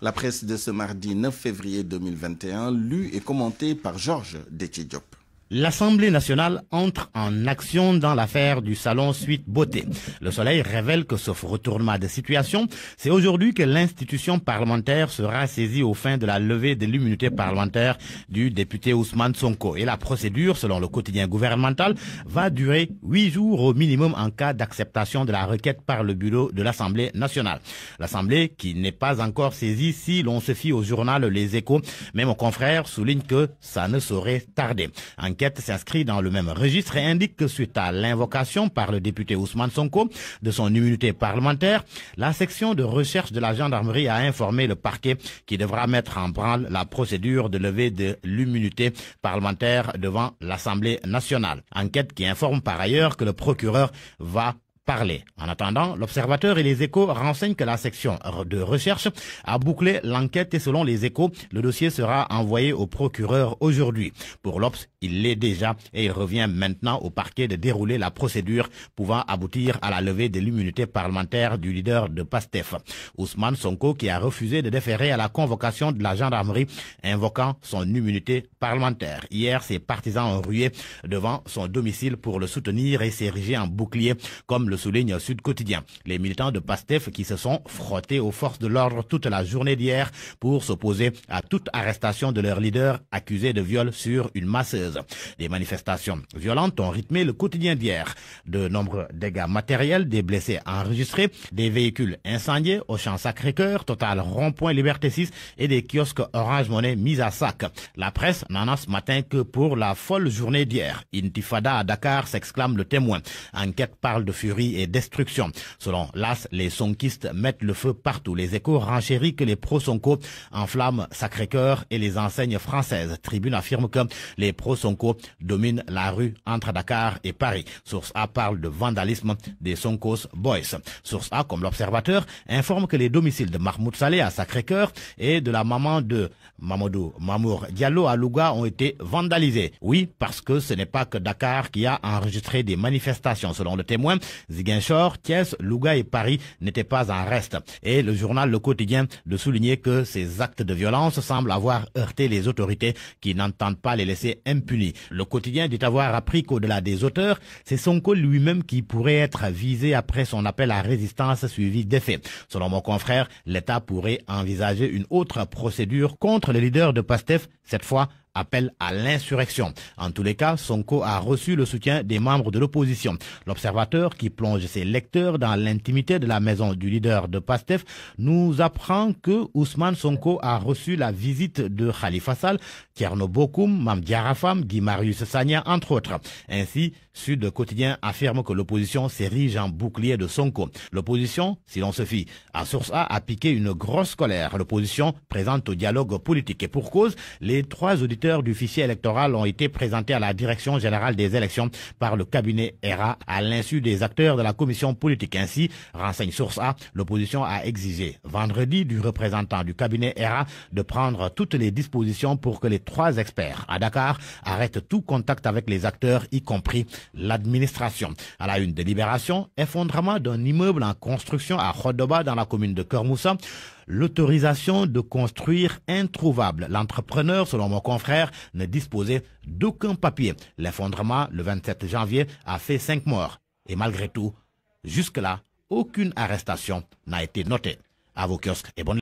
La presse de ce mardi 9 février 2021, lue et commentée par Georges Déchidiop. L'Assemblée nationale entre en action dans l'affaire du salon Suite Beauté. Le Soleil révèle que sauf retournement de situation, c'est aujourd'hui que l'institution parlementaire sera saisie au fin de la levée de l'immunité parlementaire du député Ousmane Sonko. Et la procédure, selon le quotidien gouvernemental, va durer huit jours au minimum en cas d'acceptation de la requête par le bureau de l'Assemblée nationale. L'Assemblée qui n'est pas encore saisie si l'on se fie au journal Les Échos, mais mon confrère souligne que ça ne saurait tarder. L'enquête s'inscrit dans le même registre et indique que suite à l'invocation par le député Ousmane Sonko de son immunité parlementaire, la section de recherche de la gendarmerie a informé le parquet qui devra mettre en branle la procédure de levée de l'immunité parlementaire devant l'Assemblée nationale. Enquête qui informe par ailleurs que le procureur va parler. En attendant, l'Observateur et les Échos renseignent que la section de recherche a bouclé l'enquête et selon les Échos, le dossier sera envoyé au procureur aujourd'hui. Pour l'Obs, il l'est déjà et il revient maintenant au parquet de dérouler la procédure pouvant aboutir à la levée de l'immunité parlementaire du leader de PASTEF. Ousmane Sonko qui a refusé de déférer à la convocation de la gendarmerie invoquant son immunité parlementaire. Hier, ses partisans ont rué devant son domicile pour le soutenir et s'ériger en bouclier comme le souligne souligne Sud Quotidien. Les militants de PASTEF qui se sont frottés aux forces de l'ordre toute la journée d'hier pour s'opposer à toute arrestation de leur leader accusé de viol sur une masseuse. Des manifestations violentes ont rythmé le quotidien d'hier. De nombreux dégâts matériels, des blessés enregistrés, des véhicules incendiés au champ Sacré-Cœur, Total Rond-Point Liberté 6 et des kiosques Orange Monnaie mis à sac. La presse n'en a ce matin que pour la folle journée d'hier. Intifada à Dakar s'exclame le témoin. Enquête parle de furie et destruction. Selon l'AS, les sonkistes mettent le feu partout. Les échos renchérissent que les pro-sonko enflamment Sacré-Cœur et les enseignes françaises. Tribune affirme que les pro-sonko dominent la rue entre Dakar et Paris. Source A parle de vandalisme des Sonkos Boys. Source A, comme l'observateur, informe que les domiciles de Mahmoud Saleh à Sacré-Cœur et de la maman de Mamadou Mamour Diallo à Louga ont été vandalisés. Oui, parce que ce n'est pas que Dakar qui a enregistré des manifestations. Selon le témoin, Ziguinchor, Thiès, Louga et Paris n'étaient pas en reste. Et le journal Le Quotidien de souligner que ces actes de violence semblent avoir heurté les autorités qui n'entendent pas les laisser impunis. Le quotidien dit avoir appris qu'au-delà des auteurs, c'est Sonko lui-même qui pourrait être visé après son appel à résistance suivi d'effet. Selon mon confrère, l'État pourrait envisager une autre procédure contre les leaders de PASTEF, cette fois appel à l'insurrection. En tous les cas, Sonko a reçu le soutien des membres de l'opposition. L'observateur qui plonge ses lecteurs dans l'intimité de la maison du leader de PASTEF nous apprend que Ousmane Sonko a reçu la visite de Khalifa Sall, Tierno Bokoum, Mam Diarafam, Guy Marius Sagna, entre autres. Ainsi, Sud Quotidien affirme que l'opposition s'érige en bouclier de Sonko. L'opposition, si l'on se fie à Source A, a piqué une grosse colère. L'opposition présente au dialogue politique et pour cause, les trois auditeurs du fichier électoral ont été présentés à la Direction générale des élections par le cabinet ERA à l'insu des acteurs de la commission politique. Ainsi, renseigne Source A, l'opposition a exigé vendredi du représentant du cabinet ERA de prendre toutes les dispositions pour que les trois experts à Dakar arrêtent tout contact avec les acteurs, y compris l'administration. À la une délibération, effondrement d'un immeuble en construction à Khodoba dans la commune de Kermoussa l'autorisation de construire introuvable. L'entrepreneur, selon mon confrère, ne disposait d'aucun papier. L'effondrement, le 27 janvier, a fait cinq morts. Et malgré tout, jusque-là, aucune arrestation n'a été notée. À